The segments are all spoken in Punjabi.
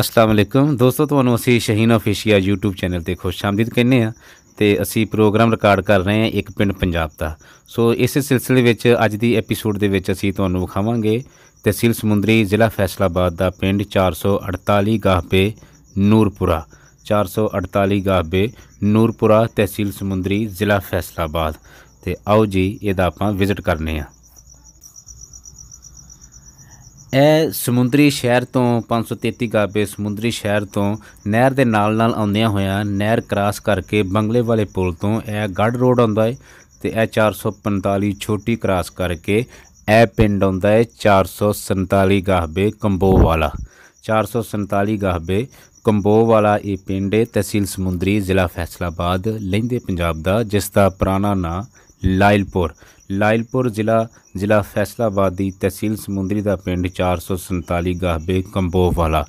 ਅਸਲਾਮ ਅਲੈਕਮ ਦੋਸਤੋ ਤੁਹਾਨੂੰ ਅਸੀਂ ਸ਼ਹੀਨ ਅਫੀਸ਼ੀਆ YouTube ਚੈਨਲ ਤੇ ਖੁਸ਼ ਆਮਦੀਦ ਕਹਿੰਦੇ ਆ ਤੇ ਅਸੀਂ ਪ੍ਰੋਗਰਾਮ ਰਿਕਾਰਡ ਕਰ ਰਹੇ ਹਾਂ ਇੱਕ ਪਿੰਡ ਪੰਜਾਬ ਦਾ ਸੋ ਇਸ ਸਿਲਸਿਲੇ ਵਿੱਚ ਅੱਜ ਦੀ ਐਪੀਸੋਡ ਦੇ ਵਿੱਚ ਅਸੀਂ ਤੁਹਾਨੂੰ ਵਿਖਾਵਾਂਗੇ ਤਹਿਸੀਲ ਸਮੁੰਦਰੀ ਜ਼ਿਲ੍ਹਾ ਫੈਸਲਾਬਾਦ ਦਾ ਪਿੰਡ 448 ਗਾਹਬੇ ਨੂਰਪੁਰਾ 448 ਗਾਹਬੇ ਨੂਰਪੁਰਾ ਤਹਿਸੀਲ ਸਮੁੰਦਰੀ ਜ਼ਿਲ੍ਹਾ ਫੈਸਲਾਬਾਦ ਤੇ ਆਓ ਜੀ ਇਹਦਾ ਆਪਾਂ ਵਿਜ਼ਿਟ ਕਰਨੇ ਆ ਇਹ ਸਮੁੰਦਰੀ ਸ਼ਹਿਰ ਤੋਂ 533 ਗਾਬੇ ਸਮੁੰਦਰੀ ਸ਼ਹਿਰ ਤੋਂ ਨਹਿਰ ਦੇ ਨਾਲ ਨਾਲ ਆਉਂਦਿਆਂ ਹੋਇਆਂ ਨਹਿਰ ਕ੍ਰਾਸ ਕਰਕੇ ਬੰਗਲੇ ਵਾਲੇ ਪੁਲ ਤੋਂ ਇਹ ਗੜ ਰੋਡ ਆਉਂਦਾ ਹੈ ਤੇ ਇਹ 445 ਛੋਟੀ ਕ੍ਰਾਸ ਕਰਕੇ ਇਹ ਪਿੰਡ ਆਉਂਦਾ ਹੈ 447 ਗਾਹਬੇ ਕੰਬੋ ਵਾਲਾ 447 ਗਾਹਬੇ ਕੰਬੋ ਵਾਲਾ ਇਹ ਪਿੰਡ ਹੈ ਤਹਿਸੀਲ ਸਮੁੰਦਰੀ ਜ਼ਿਲ੍ਹਾ ਫੈਸਲਾਬਾਦ ਲਹਿੰਦੇ ਪੰਜਾਬ ਦਾ ਜਿਸ ਦਾ ਪੁਰਾਣਾ ਨਾਂ ਲਾਇਲਪੁਰ ਲਾਇਲਪੁਰ ਜ਼ਿਲ੍ਹਾ ਜ਼ਿਲ੍ਹਾ ਫੈਸਲਾਬਾਦ ਦੀ ਤਹਿਸੀਲ ਸਮੁੰਦਰੀ ਦਾ ਪਿੰਡ 447 ਕੰਬੋ ਵਾਲਾ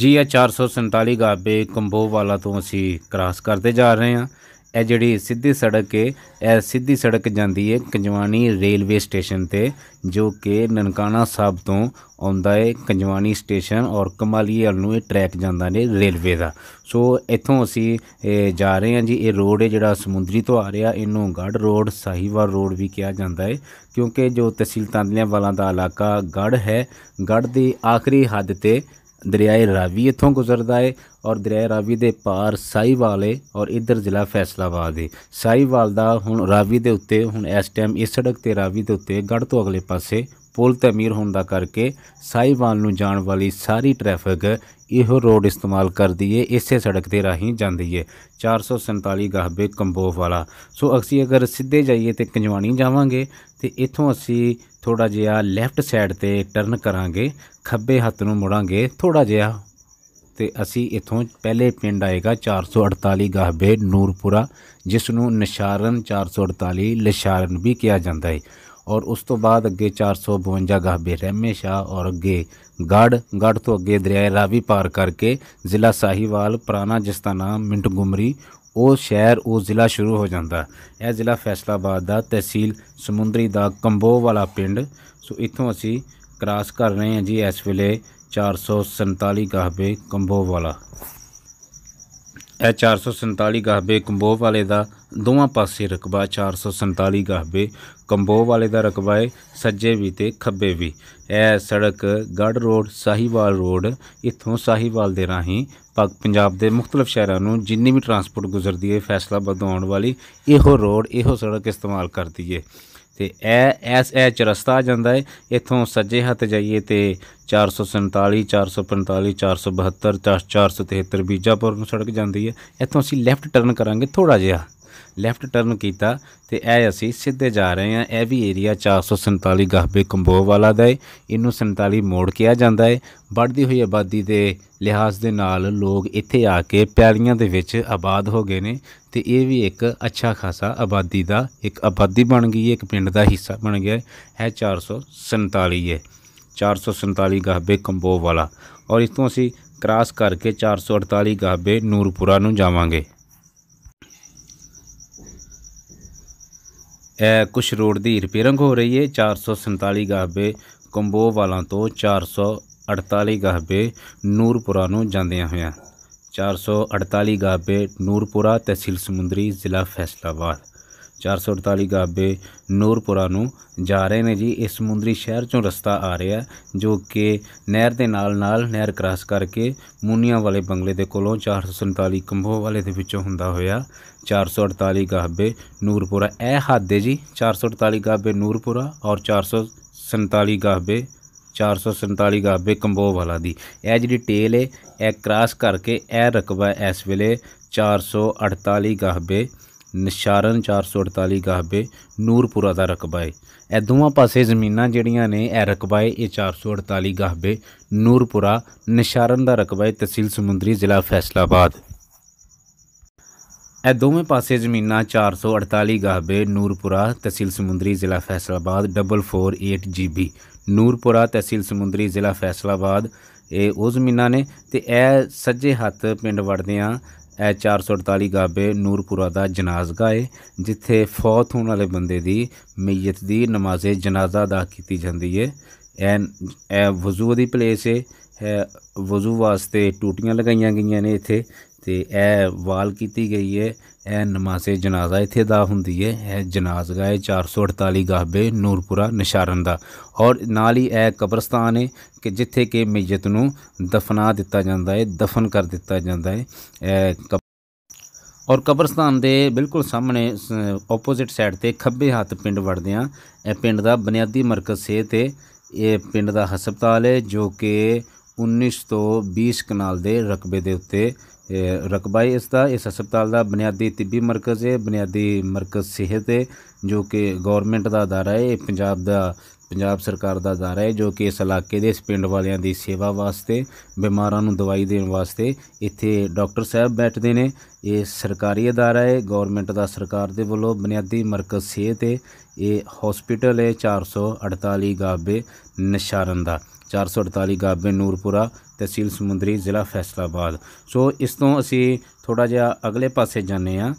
ਜੀ ਇਹ 447 ਗਾਬੇ ਕੰਬੋ ਵਾਲਾ ਤੋਂ ਅਸੀਂ ਕ੍ਰਾਸ ਕਰਦੇ ਜਾ ਰਹੇ ਹਾਂ ਇਹ ਜਿਹੜੀ ਸਿੱਧੀ ਸੜਕ ਹੈ ਇਹ ਸਿੱਧੀ ਸੜਕ ਜਾਂਦੀ ਹੈ ਕੰਜਵਾਨੀ ਰੇਲਵੇ ਸਟੇਸ਼ਨ ਤੇ ਜੋ ਕਿ ਨਨਕਾਣਾ ਸਾਹਿਬ ਤੋਂ ਆਉਂਦਾ ਹੈ ਕੰਜਵਾਨੀ ਸਟੇਸ਼ਨ ਔਰ ਹਲ ਨੂੰ ਇਹ ਟਰੈਕ ਜਾਂਦਾ ਨੇ ਰੇਲਵੇ ਦਾ ਸੋ ਇੱਥੋਂ ਅਸੀਂ ਜਾ ਰਹੇ ਹਾਂ ਜੀ ਇਹ ਰੋਡ ਹੈ ਜਿਹੜਾ ਸਮੁੰਦਰੀ ਤੋਂ ਆ ਰਿਹਾ ਇਹਨੂੰ ਗੜ ਰੋਡ ਸਾਹੀਵਾਲ ਰੋਡ ਵੀ ਕਿਹਾ ਜਾਂਦਾ ਹੈ ਕਿਉਂਕਿ ਜੋ ਤਹਿਸੀਲ ਤੰਦਲਿਆਂ ਵਾਲਾ ਦਾ ਇਲਾਕਾ ਗੜ ਹੈ ਗੜ ਦੀ ਆਖਰੀ ਹੱਦ ਤੇ ਦਰਿਆਏ ਰਾਵੀ ਇਥੋਂ ਗੁਜ਼ਰਦਾ ਹੈ ਔਰ ਦਰਿਆਏ ਰਾਵੀ ਦੇ ਪਾਰ ਸਾਈਵਾਲ ਔਰ ਇਧਰ ਜ਼ਿਲ੍ਹਾ ਫੈਸਲਾਬਾਦ ਹੈ ਸਾਈਵਾਲ ਦਾ ਹੁਣ ਰਾਵੀ ਦੇ ਉੱਤੇ ਹੁਣ ਇਸ ਟਾਈਮ ਇਸ ਸੜਕ ਤੇ ਰਾਵੀ ਦੇ ਉੱਤੇ ਗੜ ਤੋਂ ਅਗਲੇ ਪਾਸੇ ਪੁਲ ਤਮੀਰ ਹੋਣ ਦਾ ਕਰਕੇ ਸਾਈਵਾਲ ਨੂੰ ਜਾਣ ਵਾਲੀ ਸਾਰੀ ਟ੍ਰੈਫਿਕ ਇਹੋ ਰੋਡ ਇਸਤੇਮਾਲ ਕਰਦੀ ਏ ਇਸੇ ਸੜਕ ਦੇ ਰਾਹੀਂ ਜਾਂਦੀ ਏ 447 ਗਾਹਬੇ ਕੰਬੋਹ ਵਾਲਾ ਸੋ ਅਸੀਂ ਅਗਰ ਸਿੱਧੇ ਜਾਈਏ ਤੇ ਕੰਜਵਾਣੀ ਜਾਵਾਂਗੇ ਤੇ ਇੱਥੋਂ ਅਸੀਂ ਥੋੜਾ ਜਿਹਾ ਲੈਫਟ ਸਾਈਡ ਤੇ ਟਰਨ ਕਰਾਂਗੇ ਖੱਬੇ ਹੱਥ ਨੂੰ ਮੁੜਾਂਗੇ ਥੋੜਾ ਜਿਹਾ ਤੇ ਅਸੀਂ ਇੱਥੋਂ ਪਹਿਲੇ ਪਿੰਡ ਆਏਗਾ 448 ਗਾਹਬੇ ਨੂਰਪੁਰਾ ਜਿਸ ਨੂੰ ਨਿਸ਼ਾਰਨ 448 ਲਿਸ਼ਾਰਨ ਵੀ ਕਿਹਾ ਜਾਂਦਾ ਹੈ ਔਰ ਉਸ ਤੋਂ ਬਾਅਦ ਅੱਗੇ 452 ਗਾਹ ਬੇਰਹਿਮੇ ਸ਼ਾ ਔਰ ਅੱਗੇ ਗੜ ਗੜ ਤੋਂ ਅੱਗੇ ਦਰਿਆ ਰਾਵੀ ਪਾਰ ਕਰਕੇ ਜ਼ਿਲ੍ਹਾ ਸਾਹੀਵਾਲ ਪੁਰਾਣਾ ਜਿਸ ਦਾ ਨਾਮ ਮਿੰਟ ਗੁਮਰੀ ਉਹ ਸ਼ਹਿਰ ਉਹ ਜ਼ਿਲ੍ਹਾ ਸ਼ੁਰੂ ਹੋ ਜਾਂਦਾ ਇਹ ਜ਼ਿਲ੍ਹਾ ਫੈਸਲਾਬਾਦ ਦਾ ਤਹਿਸੀਲ ਸਮੁੰਦਰੀ ਦਾ ਕੰਬੋ ਵਾਲਾ ਪਿੰਡ ਸੋ ਇੱਥੋਂ ਅਸੀਂ ਕ੍ਰਾਸ ਕਰ ਰਹੇ ਹਾਂ ਜੀ ਇਸ ਵੇਲੇ 447 ਗਾਹ ਬੇ ਕੰਬੋ ਵਾਲਾ ਇਹ 447 ਗਾਹਬੇ ਕੰਬੋ ਵਾਲੇ ਦਾ ਦੋਵਾਂ ਪਾਸੇ ਰਕਬਾ 447 ਗਾਹਬੇ ਕੰਬੋ ਵਾਲੇ ਦਾ ਰਕਬਾ ਹੈ ਸੱਜੇ ਵੀ ਤੇ ਖੱਬੇ ਵੀ ਇਹ ਸੜਕ ਗੜ ਰੋਡ ਸਾਹੀਵਾਲ ਰੋਡ ਇੱਥੋਂ ਸਾਹੀਵਾਲ ਦੇ ਰਾਹੀਂ ਪਾਕ ਪੰਜਾਬ ਦੇ ਮੁxtਲਫ ਸ਼ਹਿਰਾਂ ਨੂੰ ਜਿੰਨੀ ਵੀ ਟਰਾਂਸਪੋਰਟ ਗੁਜ਼ਰਦੀ ਹੈ ਫੈਸਲਾਬਾਦ ਆਉਣ ਵਾਲੀ ਇਹੋ ਰੋਡ ਇਹੋ ਸੜਕ ਇਸਤੇਮਾਲ ਕਰਦੀ ਹੈ ਤੇ ਇਹ ਐਸ ਐਚ ਰਸਤਾ ਜਾਂਦਾ ਹੈ ਇੱਥੋਂ ਸੱਜੇ ਹੱਥ ਜਾਈਏ ਤੇ 447 445 472 473 ਬੀਜਾਪੁਰ ਨੂੰ ਸੜਕ ਜਾਂਦੀ ਹੈ ਇੱਥੋਂ ਅਸੀਂ ਲੈਫਟ ਟਰਨ ਕਰਾਂਗੇ ਥੋੜਾ ਜਿਹਾ ਲੈਫਟ ਟਰਨ ਕੀਤਾ ਤੇ ਇਹ ਅਸੀਂ ਸਿੱਧੇ ਜਾ ਰਹੇ ਹਾਂ ਇਹ ਵੀ ਏਰੀਆ 447 ਗਾਹਬੇ ਕੰਬੋ ਵਾਲਾ ਦਾ ਹੈ ਇਹਨੂੰ 47 ਮੋੜ ਕਿਹਾ ਜਾਂਦਾ ਹੈ ਵੱਧਦੀ ਹੋਈ ਆਬਾਦੀ ਦੇ ਲਿਹਾਜ਼ ਦੇ ਨਾਲ ਲੋਕ ਇੱਥੇ ਆ ਕੇ ਪਿਆਰੀਆਂ ਦੇ ਵਿੱਚ ਆਬਾਦ ਹੋ ਗਏ ਨੇ ਤੇ ਇਹ ਵੀ ਇੱਕ ਅੱਛਾ ਖਾਸਾ ਆਬਾਦੀ ਦਾ ਇੱਕ ਆਬਾਦੀ ਬਣ ਗਈ ਹੈ ਇੱਕ ਪਿੰਡ ਦਾ ਹਿੱਸਾ ਬਣ ਗਿਆ ਹੈ 447 ਹੈ 447 ਗਾਹਬੇ ਕੰਬੋ ਵਾਲਾ ਔਰ ਇਸ ਤੋਂ ਅਸੀਂ ਕ੍ਰਾਸ ਕਰਕੇ 448 ਗਾਹਬੇ ਨੂਰਪੁਰਾ ਨੂੰ ਜਾਵਾਂਗੇ ਕੁਛ ਰੋਡ ਦੀ ਰਿਪੇਅਰਿੰਗ ਹੋ ਰਹੀ ਹੈ 447 ਗਾਹਬੇ ਕੰਬੋ ਵਾਲਾਂ ਤੋਂ 448 ਗਾਹਬੇ ਨੂਰਪੁਰਾ ਨੂੰ ਜਾਂਦਿਆਂ ਹੋਇਆਂ 448 ਗਾਹਬੇ ਨੂਰਪੁਰਾ ਤਹਿਸੀਲ ਸਮੁੰਦਰੀ ਜ਼ਿਲ੍ਹਾ ਫੈਸਲਾਬਾਦ 448 ਗਾਬੇ ਨੂਰਪੁਰਾ ਨੂੰ ਜਾ ਰਹੇ ਨੇ ਜੀ ਇਸ ਸਮੁੰਦਰੀ ਸ਼ਹਿਰ ਚੋਂ ਰਸਤਾ ਆ ਰਿਹਾ ਜੋ ਕਿ ਨਹਿਰ ਦੇ ਨਾਲ ਨਾਲ ਨਹਿਰ ਕ੍ਰਾਸ ਕਰਕੇ ਮੁੰਨੀਆਂ ਵਾਲੇ ਬੰਗਲੇ ਦੇ ਕੋਲੋਂ 447 ਕੰਭੋ ਵਾਲੇ ਦੇ ਵਿੱਚੋਂ ਹੁੰਦਾ ਹੋਇਆ 448 ਗਾਬੇ ਨੂਰਪੁਰਾ ਇਹ ਹੱਦ ਹੈ ਜੀ 448 ਗਾਬੇ ਨੂਰਪੁਰਾ ਔਰ 447 ਗਾਬੇ 447 ਗਾਬੇ ਕੰਬੋ ਵਾਲਾ ਦੀ ਇਹ ਜਿਹੜੀ ਟੇਲ ਹੈ ਇਹ ਕ੍ਰਾਸ ਕਰਕੇ ਇਹ ਰਕਬਾ ਇਸ ਵੇਲੇ 448 ਗਾਬੇ ਨਿਸ਼ਾਰਨ 448 ਗਾਹਬੇ ਨੂਰਪੁਰਾ ਦਾ ਰਕਬਾ ਹੈ ਇਹ ਦੋਵਾਂ ਪਾਸੇ ਜ਼ਮੀਨਾਂ ਜਿਹੜੀਆਂ ਨੇ ਇਹ ਰਕਬਾ ਹੈ ਇਹ 448 ਗਾਹਬੇ ਨੂਰਪੁਰਾ ਨਿਸ਼ਾਰਨ ਦਾ ਰਕਬਾ ਹੈ ਤਹਿਸੀਲ ਸਮੁੰਦਰੀ ਜ਼ਿਲ੍ਹਾ ਫੈਸਲਾਬਾਦ ਇਹ ਦੋਵੇਂ ਪਾਸੇ ਜ਼ਮੀਨਾਂ 448 ਗਾਹਬੇ ਨੂਰਪੁਰਾ ਤਹਿਸੀਲ ਸਮੁੰਦਰੀ ਜ਼ਿਲ੍ਹਾ ਫੈਸਲਾਬਾਦ 448 ਜੀਬੀ ਨੂਰਪੁਰਾ ਤਹਿਸੀਲ ਸਮੁੰਦਰੀ ਜ਼ਿਲ੍ਹਾ ਫੈਸਲਾਬਾਦ ਇਹ ਉਹ ਜ਼ਮੀਨਾਂ ਨੇ ਤੇ ਇਹ ਸੱਜੇ ਹੱਥ ਪਿੰਡ ਵੜਦੇ ਆ ਇਹ 448 ਗਾਬੇ ਨੂਰਪੁਰਾ ਦਾ ਜਨਾਜ਼ਗਾ ਹੈ ਜਿੱਥੇ ਫੌਤ ਹੋਣ ਵਾਲੇ ਬੰਦੇ ਦੀ ਮਈਤ ਦੀ ਨਮਾਜ਼ੇ ਜਨਾਜ਼ਾ ਦਾ ਕੀਤੀ ਜਾਂਦੀ ਹੈ ਇਹ ਵਜ਼ੂ ਦੀ ਪਲੇਸ ਹੈ ਵਜ਼ੂ ਵਾਸਤੇ ਟੂਟੀਆਂ ਲਗਾਈਆਂ ਗਈਆਂ ਨੇ ਇੱਥੇ ਤੇ ਇਹ ਵਾਲ ਕੀਤੀ ਗਈ ਹੈ ਇਹ ਨਮਾਜ਼ੇ ਜਨਾਜ਼ਾ ਇੱਥੇ ਦਾ ਹੁੰਦੀ ਹੈ ਇਹ ਜਨਾਜ਼ਗਾਹ 448 ਗਾਬੇ ਨੂਰਪੁਰਾ ਨਿਸ਼ਾਰਨ ਦਾ ਔਰ ਨਾਲ ਹੀ ਇਹ ਕਬਰਸਤਾਨ ਹੈ ਕਿ ਜਿੱਥੇ ਕਿ ਮਯਤ ਨੂੰ ਦਫਨਾ ਦਿੱਤਾ ਜਾਂਦਾ ਹੈ ਦਫਨ ਕਰ ਦਿੱਤਾ ਜਾਂਦਾ ਹੈ ਇਹ ਔਰ ਕਬਰਸਤਾਨ ਦੇ ਬਿਲਕੁਲ ਸਾਹਮਣੇ ਆਪੋਜ਼ਿਟ ਸਾਈਡ ਤੇ ਖੱਬੇ ਹੱਥ ਪਿੰਡ ਵੜਦੇ ਆ ਇਹ ਪਿੰਡ ਦਾ ਬੁਨਿਆਦੀ ਮਰਕਜ਼ ਸੇ ਤੇ ਇਹ ਪਿੰਡ ਦਾ ਹਸਪਤਾਲ ਹੈ ਜੋ ਕਿ 19 ਤੋਂ 20 ਕਨਾਲ ਦੇ ਰਕਬੇ ਦੇ ਉੱਤੇ ਰਕਬਾ ਇਸ ਦਾ ਇਸ ਹਸਪਤਾਲ ਦਾ ਬੁਨਿਆਦੀ ਤਿੱਬੀ ਮਰਕਜ਼ ਹੈ ਬੁਨਿਆਦੀ ਮਰਕਜ਼ ਸਿਹਤ ਹੈ ਜੋ ਕਿ ਗਵਰਨਮੈਂਟ ਦਾ ਅਦਾਰਾ ਹੈ ਪੰਜਾਬ ਦਾ ਪੰਜਾਬ ਸਰਕਾਰ ਦਾ ਅਦਾਰਾ ਹੈ ਜੋ ਕਿ ਇਸ ਇਲਾਕੇ ਦੇ ਇਸ ਪਿੰਡ ਵਾਲਿਆਂ ਦੀ ਸੇਵਾ ਵਾਸਤੇ ਬਿਮਾਰਾਂ ਨੂੰ ਦਵਾਈ ਦੇਣ ਵਾਸਤੇ ਇੱਥੇ ਡਾਕਟਰ ਸਾਹਿਬ ਬੈਠਦੇ ਨੇ ਇਹ ਸਰਕਾਰੀ ਅਦਾਰਾ ਹੈ ਗਵਰਨਮੈਂਟ ਦਾ ਸਰਕਾਰ ਦੇ ਵੱਲੋਂ ਬੁਨਿਆਦੀ ਮਰਕਜ਼ ਸਿਹਤ ਹੈ ਇਹ ਹਸਪੀਟਲ ਹੈ 448 ਗਾਬੇ ਨਸ਼ਾਰਨ ਦਾ 448 ਗਾਬੇ ਨੂਰਪੁਰਾ ਤਹਿਸੀਲ ਸਮੁੰਦਰੀ ਜ਼ਿਲ੍ਹਾ ਫੈਸਲਾਬਾਦ ਸੋ ਇਸ ਤੋਂ ਅਸੀਂ ਥੋੜਾ ਜਿਹਾ ਅਗਲੇ ਪਾਸੇ ਜਾਂਦੇ ਆ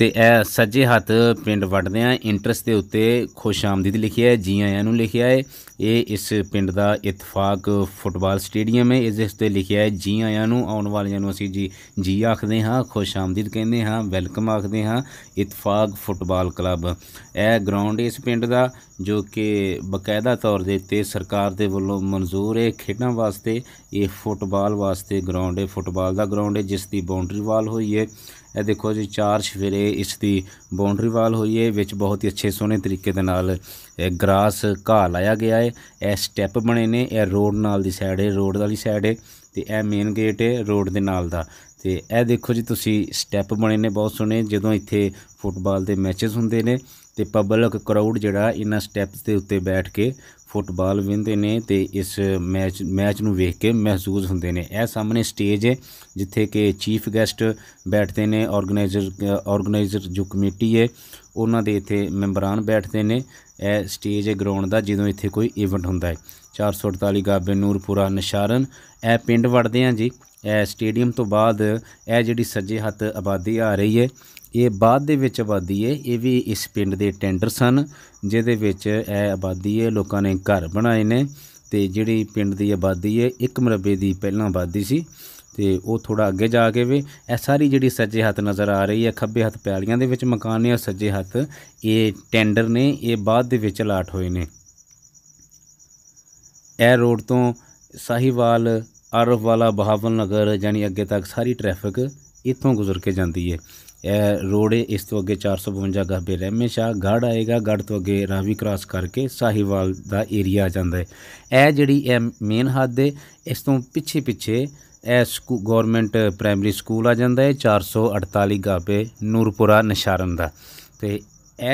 ਤੇ ਇਹ ਸੱਜੇ ਹੱਥ ਪਿੰਡ ਵੜਦੇ ਆ ਇੰਟਰਸ ਦੇ ਉੱਤੇ ਖੁਸ਼ ਆਮਦੀਦ ਲਿਖਿਆ ਹੈ ਜੀ ਆਇਆਂ ਨੂੰ ਲਿਖਿਆ ਹੈ ਇਹ ਇਸ ਪਿੰਡ ਦਾ ਇਤਫਾਕ ਫੁੱਟਬਾਲ ਸਟੇਡੀਅਮ ਹੈ ਇਸ ਦੇ ਲਿਖਿਆ ਹੈ ਜੀ ਆਇਆਂ ਨੂੰ ਆਉਣ ਵਾਲਿਆਂ ਨੂੰ ਅਸੀਂ ਜੀ ਜੀ ਆਖਦੇ ਹਾਂ ਖੁਸ਼ ਆਮਦੀਦ ਕਹਿੰਦੇ ਹਾਂ ਵੈਲਕਮ ਆਖਦੇ ਹਾਂ ਇਤਫਾਕ ਫੁੱਟਬਾਲ ਕਲੱਬ ਇਹ ਗਰਾਊਂਡ ਇਸ ਪਿੰਡ ਦਾ ਜੋ ਕਿ ਬਕਾਇਦਾ ਤੌਰ ਦੇ ਉੱਤੇ ਸਰਕਾਰ ਦੇ ਵੱਲੋਂ ਮਨਜ਼ੂਰ ਹੈ ਖੇਡਾਂ ਵਾਸਤੇ ਇਹ ਫੁੱਟਬਾਲ ਵਾਸਤੇ ਗਰਾਊਂਡ ਹੈ ਫੁੱਟਬਾਲ ਦਾ ਗਰਾਊਂਡ ਹੈ ਜਿਸ ਦੀ ਬਾਉਂਡਰੀ ਵਾਲ ਹੋਈ ਹੈ ਇਹ ਦੇਖੋ ਜੀ ਚਾਰ ਸ਼ਫੇਰੇ ਇਸ ਦੀ ਬਾਉਂਡਰੀ ਵਾਲ ਹੋਈ ਹੈ ਵਿੱਚ ਬਹੁਤ ਹੀ ਅੱਛੇ ਸੋਹਣੇ ਤਰੀਕੇ ਦੇ ਨਾਲ ਗਰਾਸ ਘਾਹ ਲਾਇਆ ਗਿਆ ਹੈ ਇਹ ਸਟੈਪ ਬਣੇ ਨੇ ਇਹ ਰੋਡ ਨਾਲ ਦੀ ਸਾਈਡ ਹੈ ਰੋਡ ਵਾਲੀ ਸਾਈਡ ਹੈ ਤੇ ਇਹ ਮੇਨ ਗੇਟ ਹੈ ਰੋਡ ਦੇ ਨਾਲ ਦਾ ਤੇ ਇਹ ਦੇਖੋ ਜੀ ਤੁਸੀਂ ਸਟੈਪ ਬਣੇ ਨੇ ਬਹੁਤ ਸੋਹਣੇ ਜਦੋਂ ਇੱਥੇ ਫੁੱਟਬਾਲ ਦੇ ਮੈਚਸ ਹੁੰਦੇ ਨੇ ਤੇ ਪਬਲਿਕ ਕਰਾਊਡ ਜਿਹੜਾ ਇਹਨਾਂ ਸਟੈਪਸ ਦੇ ਉੱਤੇ ਬੈਠ ਕੇ ਫੁੱਟਬਾਲ ਵਿੰਦੇ ਨੇ ਤੇ ਇਸ ਮੈਚ ਮੈਚ ਨੂੰ ਵੇਖ ਕੇ ਮਹਿਸੂਸ ਹੁੰਦੇ ਨੇ ਇਹ ਸਾਹਮਣੇ ਸਟੇਜ ਹੈ ਜਿੱਥੇ ਕਿ ਚੀਫ ਗੈਸਟ ਬੈਠਦੇ ਨੇ ਆਰਗੇਨਾਈਜ਼ਰ ਆਰਗੇਨਾਈਜ਼ਰ ਜੋ ਕਮੇਟੀ ਹੈ ਉਹਨਾਂ ਦੇ ਇੱਥੇ ਮੈਂਬਰਾਨ ਬੈਠਦੇ ਨੇ ਇਹ ਸਟੇਜ ਹੈ ਗਰਾਊਂਡ ਦਾ ਜਦੋਂ ਇੱਥੇ ਕੋਈ ਇਵੈਂਟ ਹੁੰਦਾ ਹੈ 448 ਗਾਬੇ ਨੂਰਪੁਰਾ ਨਿਸ਼ਾਰਨ ਇਹ ਪਿੰਡ ਵੜਦੇ ਆ ਜੀ ਇਹ ਸਟੇਡੀਅਮ ਤੋਂ ਬਾਅਦ ਇਹ ਜਿਹੜੀ ਸੱਜੇ ਹੱਥ ਆਬਾਦੀ ਆ ਰਹੀ ਹੈ ਇਹ ਬਾਅਦ ਦੇ ਵਿੱਚ ਆਬਾਦੀ ਹੈ ਇਹ ਵੀ ਇਸ ਪਿੰਡ ਦੇ ਟੈਂਡਰ ਸਨ ਜਿਹਦੇ ਵਿੱਚ ਇਹ ਆਬਾਦੀ ਹੈ ਲੋਕਾਂ ਨੇ ਘਰ ਬਣਾਏ ਨੇ ਤੇ ਜਿਹੜੀ ਪਿੰਡ ਦੀ ਆਬਾਦੀ ਹੈ 1 ਮਰਬੇ ਦੀ ਪਹਿਲਾਂ ਆਬਾਦੀ ਸੀ ਤੇ ਉਹ ਥੋੜਾ ਅੱਗੇ ਜਾ ਕੇ ਵੀ ਇਹ ਸਾਰੀ ਜਿਹੜੀ ਸੱਜੇ ਹੱਥ ਨਜ਼ਰ ਆ ਰਹੀ ਹੈ ਖੱਬੇ ਹੱਥ ਪਿਆਲੀਆਂ ਦੇ ਵਿੱਚ ਮਕਾਨ ਨੇ ਔਰ ਸੱਜੇ ਹੱਥ ਇਹ ਟੈਂਡਰ ਨੇ ਇਹ ਬਾਅਦ ਦੇ ਵਿੱਚ ਲਾਟ ਹੋਏ ਨੇ ਇਹ ਰੋਡ ਤੋਂ ਸਾਹੀਵਾਲ ਅਰਫ ਵਾਲਾ ਬਹਾਵਲ ਨਗਰ ਜਾਨੀ ਅੱਗੇ ਤੱਕ ਸਾਰੀ ਟ੍ਰੈਫਿਕ ਇੱਥੋਂ ਗੁਜ਼ਰ ਕੇ ਜਾਂਦੀ ਹੈ ਇਹ ਰੋਡ ਇਸ ਤੋਂ ਅੱਗੇ 452 ਗੱਬੇ ਰਹਿਮੇ ਸ਼ਾ ਗੜ ਆਏਗਾ ਗੜ ਤੋਂ ਅੱਗੇ ਰਾਵੀ ਕ੍ਰਾਸ ਕਰਕੇ ਸਾਹੀਵਾਲ ਦਾ ਏਰੀਆ ਆ ਜਾਂਦਾ ਹੈ ਇਹ ਜਿਹੜੀ ਇਹ ਮੇਨ ਹੱਦ ਹੈ ਇਸ ਤੋਂ ਪਿੱਛੇ ਪਿੱਛੇ ਇਹ ਗਵਰਨਮੈਂਟ ਪ੍ਰਾਇਮਰੀ ਸਕੂਲ ਆ ਜਾਂਦਾ ਹੈ 448 ਗਾਬੇ ਨੂਰਪੁਰਾ ਨਿਸ਼ਾਰਨ ਦਾ ਤੇ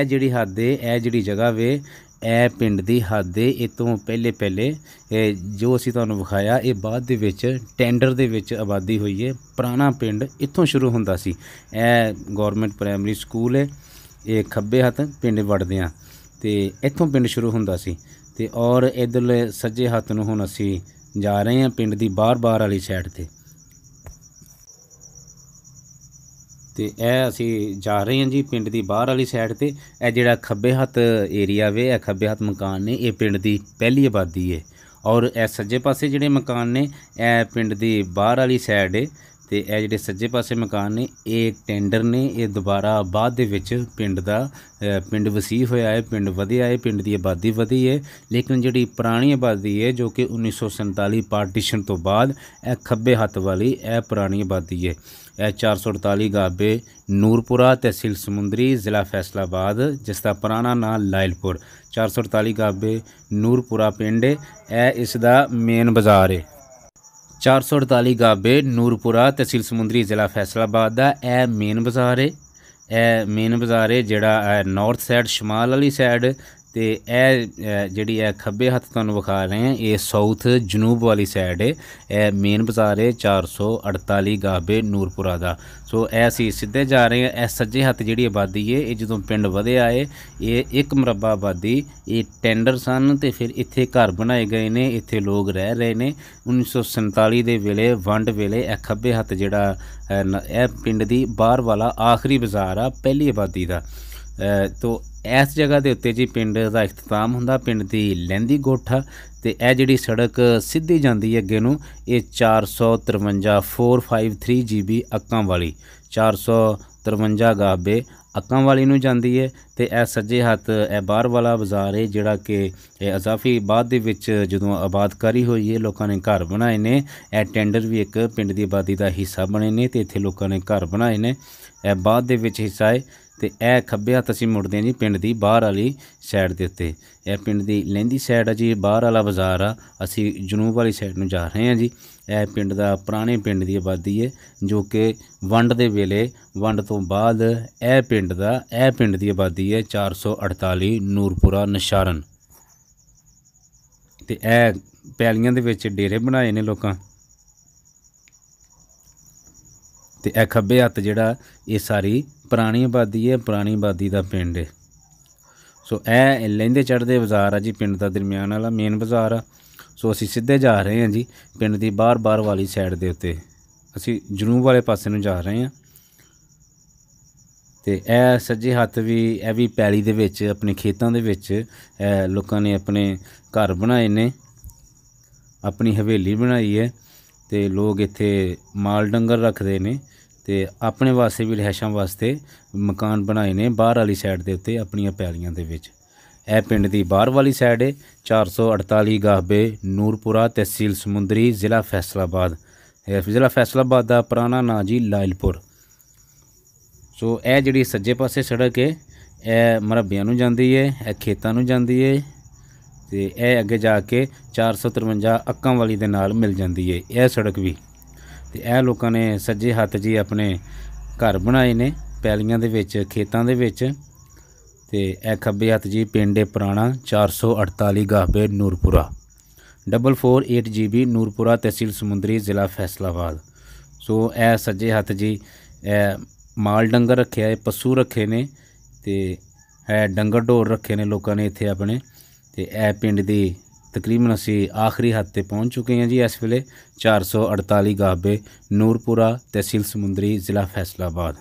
ਇਹ ਜਿਹੜੀ ਹੱਦ ਹੈ ਇਹ ਜਿਹੜੀ ਜਗ੍ਹਾ ਵੇ ਇਹ ਪਿੰਡ ਦੀ ਹੱਦ ਦੇ ਇਹ ਤੋਂ ਪਹਿਲੇ ਪਹਿਲੇ ਜੋ ਅਸੀਂ ਤੁਹਾਨੂੰ ਵਿਖਾਇਆ ਇਹ ਬਾਅਦ ਦੇ ਵਿੱਚ ਟੈਂਡਰ ਦੇ ਵਿੱਚ ਆਬਾਦੀ ਹੋਈ ਏ ਪੁਰਾਣਾ ਪਿੰਡ ਇੱਥੋਂ ਸ਼ੁਰੂ ਹੁੰਦਾ ਸੀ ਇਹ ਗਵਰਨਮੈਂਟ ਪ੍ਰਾਇਮਰੀ ਸਕੂਲ ਏ ਇਹ ਖੱਬੇ ਹੱਥ ਪਿੰਡ ਵੜਦੇ ਆ ਤੇ ਇੱਥੋਂ ਪਿੰਡ ਸ਼ੁਰੂ ਹੁੰਦਾ ਸੀ ਤੇ ਔਰ ਇਧਰਲੇ ਸੱਜੇ ਹੱਥ ਨੂੰ ਹੁਣ ਅਸੀਂ ਜਾ ਰਹੇ ਹਾਂ ਪਿੰਡ ਦੀ ਬਾਹਰ-ਬਾਹਰ ਵਾਲੀ ਸਾਈਡ ਤੇ ਤੇ ਇਹ ਅਸੀਂ ਜਾ ਰਹੇ ਹਾਂ ਜੀ ਪਿੰਡ ਦੀ ਬਾਹਰ ਵਾਲੀ ਸਾਈਡ ਤੇ ਇਹ ਜਿਹੜਾ ਖੱਬੇ ਹੱਥ ਏਰੀਆ ਵੇ ਇਹ ਖੱਬੇ ਹੱਥ ਮਕਾਨ ਨੇ ਇਹ ਪਿੰਡ ਦੀ ਪਹਿਲੀ ਆਬਾਦੀ ਹੈ ਔਰ ਇਹ ਸੱਜੇ ਪਾਸੇ ਜਿਹੜੇ ਮਕਾਨ ਨੇ ਇਹ ਪਿੰਡ ਦੀ ਬਾਹਰ ਵਾਲੀ ਸਾਈਡ ਹੈ ਤੇ ਇਹ ਜਿਹੜੇ ਸੱਜੇ ਪਾਸੇ ਮਕਾਨ ਨੇ ਇਹ ਟੈਂਡਰ ਨੇ ਇਹ ਦੁਬਾਰਾ ਬਾਅਦ ਦੇ ਵਿੱਚ ਪਿੰਡ ਦਾ ਪਿੰਡ ਵਸੀ ਹੋਇਆ ਹੈ ਪਿੰਡ ਵਧਿਆ ਹੈ ਪਿੰਡ ਦੀ ਆਬਾਦੀ ਵਧੀ ਹੈ ਲੇਕਿਨ ਜਿਹੜੀ ਪੁਰਾਣੀ ਆਬਾਦੀ ਹੈ ਜੋ ਕਿ 1947 ਪਾਰਟੀਸ਼ਨ ਤੋਂ ਬਾਅਦ ਇਹ ਖੱਬੇ ਹੱਥ ਵਾਲੀ ਇਹ ਪੁਰਾਣੀ ਆਬਾਦੀ ਹੈ ਇਹ 448 ਗਾਬੇ ਨੂਰਪੁਰਾ ਤਹਿਸੀਲ ਸਮੁੰਦਰੀ ਜ਼ਿਲ੍ਹਾ ਫੈਸਲਾਬਾਦ ਜਿਸ ਦਾ ਪੁਰਾਣਾ ਨਾਮ ਲਾਇਲਪੁਰ 448 ਗਾਬੇ ਨੂਰਪੁਰਾ ਪਿੰਡ ਇਹ ਇਸ ਦਾ ਮੇਨ ਬਾਜ਼ਾਰ ਹੈ 448 ਗਾਬੇ ਨੂਰਪੁਰਾ ਤਹਿਸੀਲ ਸਮੁੰਦਰੀ ਜ਼ਿਲ੍ਹਾ ਫੈਸਲਾਬਾਦ ਦਾ ਇਹ ਮੇਨ ਬਾਜ਼ਾਰ ਹੈ ਇਹ ਮੇਨ ਬਾਜ਼ਾਰ ਹੈ ਜਿਹੜਾ ਨਾਰਥ ਸਾਈਡ ਸ਼ਮਾਲ ਵਾਲੀ ਸਾਈਡ ਤੇ ਇਹ ਜਿਹੜੀ ਹੈ ਖੱਬੇ ਹੱਥ ਤੁਹਾਨੂੰ ਵਿਖਾ ਰਹੇ ਹਾਂ ਇਹ ਸਾਊਥ ਜਨੂਬ ਵਾਲੀ ਸਾਈਡ ਹੈ ਇਹ ਮੇਨ ਬਾਜ਼ਾਰ ਹੈ 448 ਗਾਬੇ ਨੂਰਪੁਰਾ ਦਾ ਸੋ ਐਸੀ ਅਸੀਂ ਸਿੱਧੇ ਜਾ ਰਹੇ ਹਾਂ ਇਹ ਸੱਜੇ ਹੱਥ ਜਿਹੜੀ ਆਬਾਦੀ ਹੈ ਇਹ ਜਦੋਂ ਪਿੰਡ ਵਧਿਆ ਆਏ ਇਹ ਇੱਕ ਮਰੱਬਾ ਆਬਾਦੀ ਇਹ ਟੈਂਡਰ ਸਨ ਤੇ ਫਿਰ ਇੱਥੇ ਘਰ ਬਣਾਏ ਗਏ ਨੇ ਇੱਥੇ ਲੋਕ ਰਹਿ ਰਹੇ ਨੇ 1947 ਦੇ ਵੇਲੇ ਵੰਡ ਵੇਲੇ ਇਹ ਖੱਬੇ ਹੱਥ ਜਿਹੜਾ ਇਹ ਪਿੰਡ ਦੀ ਬਾਹਰ ਵਾਲਾ ਆਖਰੀ ਬਾਜ਼ਾਰ ਆ ਪਹਿਲੀ ਆਬਾਦੀ ਦਾ ਤੋਂ ਇਸ ਜਗ੍ਹਾ ਦੇ ਉੱਤੇ ਜੀ ਪਿੰਡ ਦਾ ਇਖਤਤਾਮ ਹੁੰਦਾ ਪਿੰਡ ਦੀ ਲੈਂਦੀ ਗੋਠਾ ਤੇ ਇਹ ਜਿਹੜੀ ਸੜਕ ਸਿੱਧੀ ਜਾਂਦੀ ਹੈ ਅੱਗੇ ਨੂੰ ਇਹ 453 453 ਜੀਬੀ ਅੱਕਾਂ ਵਾਲੀ 453 ਗਾਬੇ ਅੱਕਾਂ ਵਾਲੀ ਨੂੰ ਜਾਂਦੀ ਹੈ ਤੇ ਇਹ ਸੱਜੇ ਹੱਥ ਇਹ ਬਾਹਰ ਵਾਲਾ ਬਾਜ਼ਾਰ ਹੈ ਜਿਹੜਾ ਕਿ ਇਹ ਅਜ਼ਾਫੀ ਬਾਅਦ ਦੇ ਵਿੱਚ ਜਦੋਂ ਆਬਾਦਕਾਰੀ ਹੋਈ ਹੈ ਲੋਕਾਂ ਨੇ ਘਰ ਬਣਾਏ ਨੇ ਇਹ ਟੈਂਡਰ ਵੀ ਇੱਕ ਪਿੰਡ ਦੀ ਆਬਾਦੀ ਦਾ ਹਿੱਸਾ ਬਣੇ ਨੇ ਤੇ ਇੱਥੇ ਲੋਕਾਂ ਨੇ ਘਰ ਬਣਾਏ ਨੇ ਇਹ ਬਾਅਦ ਦੇ ਵਿੱਚ ਹਿੱਸਾ ਹੈ ਤੇ ਇਹ ਖੱਬੇ ਹੱਥ ਅਸੀਂ ਮੁੜਦੇ ਹਾਂ ਜੀ ਪਿੰਡ ਦੀ ਬਾਹਰ ਵਾਲੀ ਸਾਈਡ ਦੇ ਉੱਤੇ ਇਹ ਪਿੰਡ ਦੀ ਲਹਿੰਦੀ ਸਾਈਡ ਆ ਜੀ ਬਾਹਰ ਵਾਲਾ ਬਾਜ਼ਾਰ ਆ ਅਸੀਂ ਜਨੂਬ ਵਾਲੀ ਸਾਈਡ ਨੂੰ ਜਾ ਰਹੇ ਹਾਂ ਜੀ ਇਹ ਪਿੰਡ ਦਾ ਪੁਰਾਣੇ ਪਿੰਡ ਦੀ ਆਬਾਦੀ ਹੈ ਜੋ ਕਿ ਵੰਡ ਦੇ ਵੇਲੇ ਵੰਡ ਤੋਂ ਬਾਅਦ ਇਹ ਪਿੰਡ ਦਾ ਇਹ ਪਿੰਡ ਦੀ ਆਬਾਦੀ ਹੈ 448 ਨੂਰਪੁਰਾ ਨਸ਼ਾਰਨ ਤੇ ਇਹ ਪੈਲੀਆਂ ਦੇ ਵਿੱਚ ਡੇਰੇ ਬਣਾਏ ਨੇ ਲੋਕਾਂ ਤੇ ਇਹ ਖੱਬੇ ਹੱਥ ਜਿਹੜਾ ਇਹ ਸਾਰੀ ਪੁਰਾਣੀ ਆਬਾਦੀ ਹੈ ਪੁਰਾਣੀ ਆਬਾਦੀ ਦਾ ਪਿੰਡ ਹੈ ਸੋ ਇਹ ਲੈਂਦੇ ਚੜਦੇ ਬਾਜ਼ਾਰ ਆ ਜੀ ਪਿੰਡ ਦਾ ਦਰਮਿਆਨ ਵਾਲਾ ਮੇਨ ਬਾਜ਼ਾਰ ਆ ਸੋ ਅਸੀਂ ਸਿੱਧੇ ਜਾ ਰਹੇ ਹਾਂ ਜੀ ਪਿੰਡ ਦੀ ਬਾਹਰ-ਬਾਹਰ ਵਾਲੀ ਸਾਈਡ ਦੇ ਉੱਤੇ ਅਸੀਂ ਜਨੂਬ ਵਾਲੇ ਪਾਸੇ ਨੂੰ ਜਾ ਰਹੇ ਹਾਂ ਤੇ ਇਹ ਸੱਜੇ ਹੱਥ ਵੀ ਇਹ ਵੀ ਪੈਲੀ ਦੇ ਵਿੱਚ ਆਪਣੇ ਖੇਤਾਂ ਦੇ ਵਿੱਚ ਲੋਕਾਂ ਨੇ ਆਪਣੇ ਘਰ ਬਣਾਏ ਨੇ ਆਪਣੀ ਹਵੇਲੀ ਬਣਾਈ ਹੈ ਤੇ ਲੋਕ ਇੱਥੇ ਮਾਲ ਡੰਗਰ ਰੱਖਦੇ ਨੇ ਤੇ ਆਪਣੇ ਵਾਸਤੇ ਵੀ ਰਹਿਸ਼ਾਂ ਵਾਸਤੇ ਮਕਾਨ ਬਣਾਏ ਨੇ ਬਾਹਰ ਵਾਲੀ ਸਾਈਡ ਦੇ ਉੱਤੇ ਆਪਣੀਆਂ ਪੈਲੀਆਂ ਦੇ ਵਿੱਚ ਇਹ ਪਿੰਡ ਦੀ ਬਾਹਰ ਵਾਲੀ ਸਾਈਡ ਹੈ 448 ਗਾਹਬੇ ਨੂਰਪੁਰਾ ਤਹਿਸੀਲ ਸਮੁੰਦਰੀ ਜ਼ਿਲ੍ਹਾ ਫੈਸਲਾਬਾਦ ਇਹ ਜ਼ਿਲ੍ਹਾ ਫੈਸਲਾਬਾਦ ਦਾ ਪੁਰਾਣਾ ਨਾਂ ਜੀ ਲਾਇਲਪੁਰ ਸੋ ਇਹ ਜਿਹੜੀ ਸੱਜੇ ਪਾਸੇ ਸੜਕ ਹੈ ਇਹ ਮਰਬਿਆਂ ਨੂੰ ਜਾਂਦੀ ਹੈ ਇਹ ਖੇਤਾਂ ਨੂੰ ਜਾਂਦੀ ਹੈ ਤੇ ਇਹ ਅੱਗੇ ਜਾ ਕੇ 453 ਅੱਕਾਂ ਵਾਲੀ ਦੇ ਨਾਲ ਮਿਲ ਜਾਂਦੀ ਹੈ ਇਹ ਸੜਕ ਵੀ ਤੇ ਇਹ ਲੋਕਾਂ ਨੇ ਸੱਜੇ ਹੱਥ ਜੀ ਆਪਣੇ ਘਰ ਬਣਾਏ ਨੇ ਪੈਲੀਆਂ ਦੇ ਵਿੱਚ ਖੇਤਾਂ ਦੇ ਵਿੱਚ ਤੇ ਇਹ ਖੱਬੇ ਹੱਥ ਜੀ ਪਿੰਡੇ ਪੁਰਾਣਾ 448 ਗਾਹਬੇ ਨੂਰਪੁਰਾ 448 ਜੀਬੀ ਨੂਰਪੁਰਾ ਤਹਿਸੀਲ ਸਮੁੰਦਰੀ ਜ਼ਿਲ੍ਹਾ ਫੈਸਲਾਬਾਦ ਸੋ ਇਹ ਸੱਜੇ ਹੱਥ ਜੀ ਇਹ ਮਾਲ ਡੰਗਰ ਰੱਖਿਆ ਹੈ ਪਸ਼ੂ ਰੱਖੇ ਨੇ ਤੇ ਇਹ ਡੰਗਰ ਢੋਰ ਰੱਖੇ ਨੇ ਲੋਕਾਂ ਨੇ ਇੱਥੇ ਆਪਣੇ ਤੇ ਇਹ ਪਿੰਡ ਦੀ ਤਕਰੀਬਨ ਅਸੀਂ ਆਖਰੀ ਹੱਦ ਤੇ ਪਹੁੰਚ ਚੁੱਕੇ ਹਾਂ ਜੀ ਇਸ ਵੇਲੇ 448 ਗਾਬੇ ਨੂਰਪੁਰਾ ਤਹਿਸੀਲ ਸਮੁੰਦਰੀ ਜ਼ਿਲ੍ਹਾ ਫੈਸਲਾਬਾਦ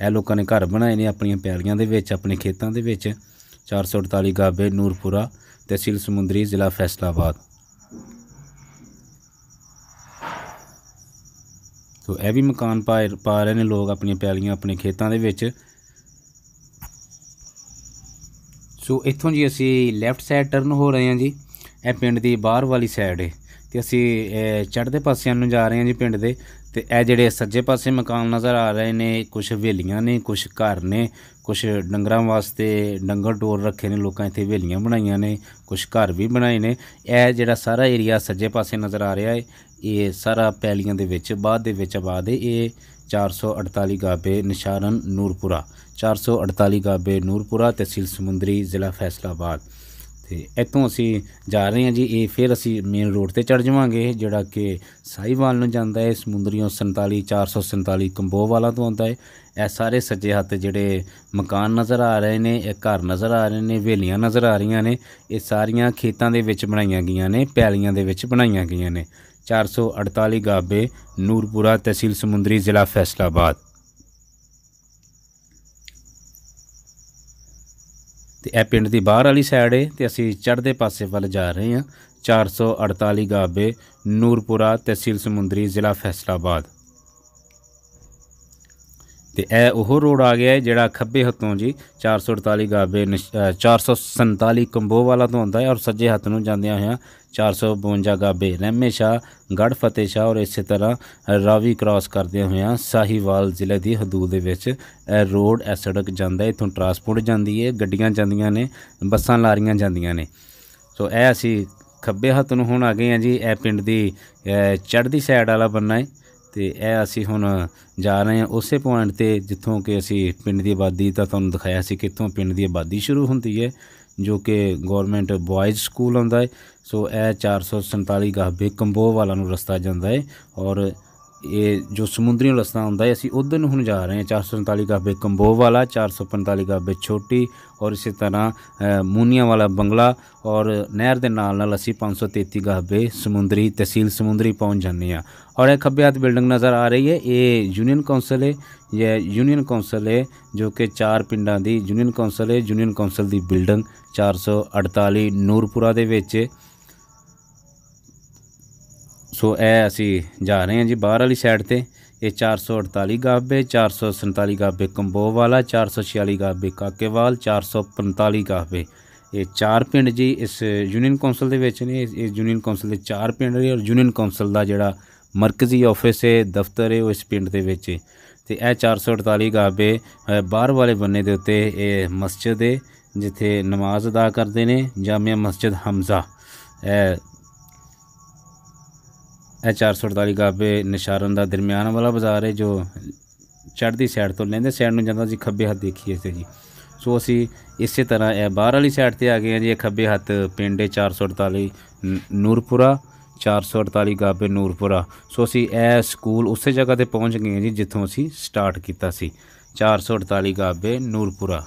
ਇਹ ਲੋਕਾਂ ਨੇ ਘਰ ਬਣਾਏ ਨੇ ਆਪਣੀਆਂ ਪਿਆਲੀਆਂ ਦੇ ਵਿੱਚ ਆਪਣੇ ਖੇਤਾਂ ਦੇ ਵਿੱਚ 448 ਗਾਬੇ ਨੂਰਪੁਰਾ ਤਹਿਸੀਲ ਸਮੁੰਦਰੀ ਜ਼ਿਲ੍ਹਾ ਫੈਸਲਾਬਾਦ ਸੋ ਇਹ ਵੀ ਮਕਾਨ ਪਾ ਰਹੇ ਨੇ ਲੋਕ ਆਪਣੀਆਂ ਪਿਆਲੀਆਂ ਆਪਣੇ ਖੇਤਾਂ ਦੇ ਵਿੱਚ ਸੋ ਇੱਥੋਂ ਜੀ ਅਸੀਂ ਲੈਫਟ ਸਾਈਡ ਟਰਨ ਹੋ ਰਹੇ ਹਾਂ ਜੀ ਇਹ ਪਿੰਡ ਦੀ ਬਾਹਰ ਵਾਲੀ ਸਾਈਡ ਹੈ ਤੇ ਅਸੀਂ ਚੜ੍ਹਦੇ ਪਾਸਿਆਂ ਨੂੰ ਜਾ ਰਹੇ ਹਾਂ ਜੀ ਪਿੰਡ ਦੇ ਤੇ ਇਹ ਜਿਹੜੇ ਸੱਜੇ ਪਾਸੇ ਮਕਾਨ ਨਜ਼ਰ ਆ ਰਹੇ ਨੇ ਕੁਝ ਹਵੇਲੀਆਂ ਨੇ ਕੁਝ ਘਰ ਨੇ ਕੁਝ ਡੰਗਰਾਂ ਵਾਸਤੇ ਡੰਗਰ ਟੋਰ ਰੱਖੇ ਨੇ ਲੋਕਾਂ ਇੱਥੇ ਹਵੇਲੀਆਂ ਬਣਾਈਆਂ ਨੇ ਕੁਝ ਘਰ ਵੀ ਬਣਾਏ ਨੇ ਇਹ ਜਿਹੜਾ ਸਾਰਾ ਏਰੀਆ ਸੱਜੇ ਪਾਸੇ ਨਜ਼ਰ ਆ ਰਿਹਾ ਹੈ ਇਹ ਸਾਰਾ ਪੈਲੀਆਂ ਦੇ ਵਿੱਚ ਬਾਅਦ ਦੇ ਵਿੱਚ ਆਬਾਦ ਹੈ ਇਹ 448 ਗਾਬੇ ਨਿਸ਼ਾਨਨ ਨੂਰਪੁਰਾ 448 ਗਾਬੇ ਨੂਰਪੁਰਾ ਤਹਿਸੀਲ ਸਮੁੰਦਰੀ ਜ਼ਿਲ੍ਹਾ ਫੈਸਲਾਬਾਦ ਤੇ ਇੱਥੋਂ ਅਸੀਂ ਜਾ ਰਹੇ ਹਾਂ ਜੀ ਇਹ ਫਿਰ ਅਸੀਂ ਮੇਨ ਰੋਡ ਤੇ ਚੜ ਜਾਵਾਂਗੇ ਜਿਹੜਾ ਕਿ ਸਾਈਵਾਲ ਨੂੰ ਜਾਂਦਾ ਹੈ ਸਮੁੰਦਰੀਓਂ 47 447 ਕੰਬੋ ਵਾਲਾ ਤੋਂ ਆਉਂਦਾ ਹੈ ਇਹ ਸਾਰੇ ਸੱਜੇ ਹੱਥ ਜਿਹੜੇ ਮਕਾਨ ਨਜ਼ਰ ਆ ਰਹੇ ਨੇ ਇਹ ਘਰ ਨਜ਼ਰ ਆ ਰਹੇ ਨੇ ਵੇਲੀਆਂ ਨਜ਼ਰ ਆ ਰਹੀਆਂ ਨੇ ਇਹ ਸਾਰੀਆਂ ਖੇਤਾਂ ਦੇ ਵਿੱਚ ਬਣਾਈਆਂ ਗਈਆਂ ਨੇ ਪੈਲੀਆਂ ਦੇ ਵਿੱਚ ਬਣਾਈਆਂ ਗਈਆਂ ਨੇ 448 ਗਾਬੇ ਨੂਰਪੁਰਾ ਤਹਿਸੀਲ ਸਮੁੰਦਰੀ ਜ਼ਿਲ੍ਹਾ ਫੈਸਲਾਬਾਦ ਤੇ ਇਹ ਪਿੰਡ ਦੀ ਬਾਹਰ ਵਾਲੀ ਸਾਈਡ ਏ ਤੇ ਅਸੀਂ ਚੜ੍ਹਦੇ ਪਾਸੇ ਵੱਲ ਜਾ ਰਹੇ ਹਾਂ 448 ਗਾਬੇ ਨੂਰਪੁਰਾ ਤਹਿਸੀਲ ਸਮੁੰਦਰੀ ਜ਼ਿਲ੍ਹਾ ਫੈਸਲਾਬਾਦ ਤੇ ਇਹ ਉਹ ਰੋਡ ਆ ਗਿਆ ਜਿਹੜਾ ਖੱਬੇ ਹੱਥੋਂ ਜੀ 448 ਗਾਬੇ 447 ਕੰਬੋ ਵਾਲਾ ਤੋਂ ਆਉਂਦਾ ਹੈ ਔਰ ਸੱਜੇ ਹੱਥ ਨੂੰ ਜਾਂਦਿਆਂ ਹੋਇਆਂ 452 ਗਾਬੇ ਰਹਿਮੇ ਸ਼ਾ ਗੜ ਫਤਿਹ ਸ਼ਾ ਔਰ ਇਸੇ ਤਰ੍ਹਾਂ ਰਾਵੀ ਕ੍ਰਾਸ ਕਰਦੇ ਹੋਇਆ ਸਾਹੀਵਾਲ ਜ਼ਿਲ੍ਹੇ ਦੀ ਹਦੂਦ ਦੇ ਵਿੱਚ ਇਹ ਰੋਡ ਐ ਸੜਕ ਜਾਂਦਾ ਇਥੋਂ ਟਰਾਂਸਪੋਰਟ ਜਾਂਦੀ ਹੈ ਗੱਡੀਆਂ ਜਾਂਦੀਆਂ ਨੇ ਬੱਸਾਂ ਲਾਰੀਆਂ ਜਾਂਦੀਆਂ ਨੇ ਸੋ ਇਹ ਅਸੀਂ ਖੱਬੇ ਹੱਥ ਨੂੰ ਹੁਣ ਆ ਗਏ ਆ ਜੀ ਇਹ ਪਿੰਡ ਦੀ ਚੜ੍ਹਦੀ ਸਾਈਡ ਵਾਲਾ ਬੰਨਾ ਹੈ ਤੇ ਇਹ ਅਸੀਂ ਹੁਣ ਜਾ ਰਹੇ ਹਾਂ ਉਸੇ ਪੁਆਇੰਟ ਤੇ ਜਿੱਥੋਂ ਕਿ ਅਸੀਂ ਪਿੰਡ ਦੀ ਆਬਾਦੀ ਤਾਂ ਤੁਹਾਨੂੰ ਦਿਖਾਇਆ ਸੀ ਕਿੱਥੋਂ ਪਿੰਡ ਦੀ ਆਬਾਦੀ ਸ਼ੁਰੂ ਹੁੰਦੀ ਹੈ ਜੋ ਕਿ ਗਵਰਨਮੈਂਟ ਬॉयਜ਼ ਸਕੂਲ ਹੁੰਦਾ ਹੈ ਸੋ ਇਹ 447 ਗਾਹ ਬੇਕੰਬੋ ਵਾਲਾ ਨੂੰ ਰਸਤਾ ਜਾਂਦਾ ਹੈ ਔਰ ਇਹ ਜੋ ਸਮੁੰਦਰੀ ਰਸਤਾ ਹੁੰਦਾ ਹੈ ਅਸੀਂ ਉਧਰ ਨੂੰ ਹੁਣ ਜਾ ਰਹੇ ਹਾਂ 447 ਗਾਬੇ ਕੰਬੋ ਵਾਲਾ 445 ਬੇ ਛੋਟੀ ਔਰ ਇਸੇ ਤਰ੍ਹਾਂ ਮੂਨੀਆਂ ਵਾਲਾ ਬੰਗਲਾ ਔਰ ਨਹਿਰ ਦੇ ਨਾਲ ਨਾਲ ਅਸੀਂ 533 ਬੇ ਸਮੁੰਦਰੀ ਤਹਿਸੀਲ ਸਮੁੰਦਰੀ ਪਹੁੰਚ ਜਾਂਦੇ ਹਾਂ ਔਰ ਇਹ ਖੱਬੇ ਹੱਥ ਬਿਲਡਿੰਗ ਨਜ਼ਰ ਆ ਰਹੀ ਹੈ ਇਹ ਯੂਨੀਅਨ ਕਾਉਂਸਲ ਹੈ ਇਹ ਯੂਨੀਅਨ ਕਾਉਂਸਲ ਹੈ ਜੋ ਕਿ ਚਾਰ ਪਿੰਡਾਂ ਦੀ ਯੂਨੀਅਨ ਕਾਉਂਸਲ ਹੈ ਯੂਨੀਅਨ ਕਾਉਂਸਲ ਦੀ ਬਿਲਡਿੰਗ 448 ਨੂਰਪੁਰਾ ਦੇ ਵਿੱਚ ਸੋ ਇਹ ਅਸੀਂ ਜਾ ਰਹੇ ਹਾਂ ਜੀ ਬਾਹਰ ਵਾਲੀ ਸਾਈਡ ਤੇ ਇਹ 448 ਗਾਬੇ 447 ਗਾਬੇ ਕੰਬੋ ਵਾਲਾ 446 ਗਾਬੇ ਕਾਕੇਵਾਲ 445 ਗਾਬੇ ਇਹ ਚਾਰ ਪਿੰਡ ਜੀ ਇਸ ਯੂਨੀਅਨ ਕਾਉਂਸਲ ਦੇ ਵਿੱਚ ਨੇ ਇਸ ਯੂਨੀਅਨ ਕਾਉਂਸਲ ਦੇ ਚਾਰ ਪਿੰਡ ਨੇ ਔਰ ਯੂਨੀਅਨ ਕਾਉਂਸਲ ਦਾ ਜਿਹੜਾ ਮਰਕਜ਼ੀ ਆਫਿਸ ਹੈ ਦਫ਼ਤਰ ਹੈ ਉਹ ਇਸ ਪਿੰਡ ਦੇ ਵਿੱਚ ਤੇ ਇਹ 448 ਗਾਬੇ ਬਾਹਰ ਵਾਲੇ ਬੰਨੇ ਦੇ ਉੱਤੇ ਇਹ ਮਸਜਿਦ ਹੈ ਜਿੱਥੇ ਨਮਾਜ਼ ਅਦਾ ਕਰਦੇ ਨੇ ਜਾਮੀਆ ਮਸਜਿਦ ਹਮਜ਼ਾ ਇਹ ਇਹ 448 ਗਾਬੇ ਨਿਸ਼ਾਰਨ ਦਾ ਦਰਮਿਆਨ ਵਾਲਾ ਬਾਜ਼ਾਰ ਹੈ ਜੋ ਚੜ੍ਹਦੀ ਸਾਈਡ ਤੋਂ ਲੈਂਦੇ ਸਾਈਡ ਨੂੰ ਜਾਂਦਾ ਜੀ ਖੱਬੇ ਹੱਥ ਦੇਖੀਏ ਤੇ ਜੀ ਸੋ ਅਸੀਂ ਇਸੇ ਤਰ੍ਹਾਂ ਇਹ ਬਾਹਰ ਵਾਲੀ ਸਾਈਡ ਤੇ ਆ ਗਏ ਹਾਂ ਜੀ ਖੱਬੇ ਹੱਥ ਪਿੰਡ 448 ਨੂਰਪੁਰਾ 448 ਗਾਬੇ ਨੂਰਪੁਰਾ ਸੋ ਅਸੀਂ ਇਹ ਸਕੂਲ ਉਸੇ ਜਗ੍ਹਾ ਤੇ ਪਹੁੰਚ ਗਏ ਜੀ ਜਿੱਥੋਂ ਅਸੀਂ ਸਟਾਰਟ ਕੀਤਾ ਸੀ 448 ਗਾਬੇ ਨੂਰਪੁਰਾ